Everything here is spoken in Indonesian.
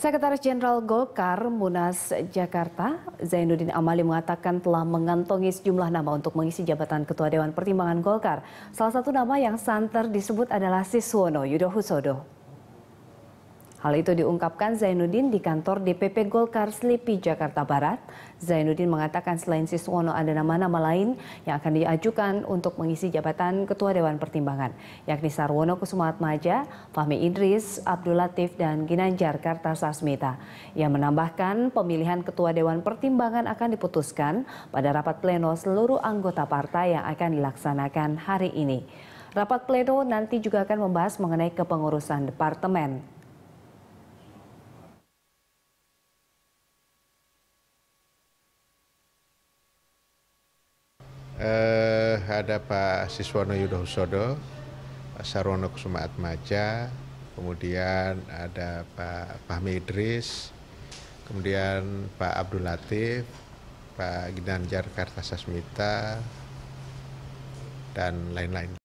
Sekretaris Jenderal Golkar Munas Jakarta, Zainuddin Amali mengatakan telah mengantongi sejumlah nama untuk mengisi jabatan Ketua Dewan Pertimbangan Golkar. Salah satu nama yang santer disebut adalah Siswono Yudo Husodo. Hal itu diungkapkan Zainuddin di kantor DPP Golkar Slipi Jakarta Barat. Zainuddin mengatakan selain Siswono ada nama-nama lain yang akan diajukan untuk mengisi jabatan Ketua Dewan Pertimbangan, yakni Sarwono Kusumatmaja, Fahmi Idris, Abdul Latif, dan Ginanjar Kartasasmita. Ia menambahkan pemilihan Ketua Dewan Pertimbangan akan diputuskan pada rapat pleno seluruh anggota partai yang akan dilaksanakan hari ini. Rapat pleno nanti juga akan membahas mengenai kepengurusan departemen. Eh, ada Pak Siswono Yudho Husodo, Pak Sarono Kusuma Atmaja, kemudian ada Pak Fahmi Idris, kemudian Pak Abdul Latif, Pak Ginanjar Kartasasmita, dan lain-lain.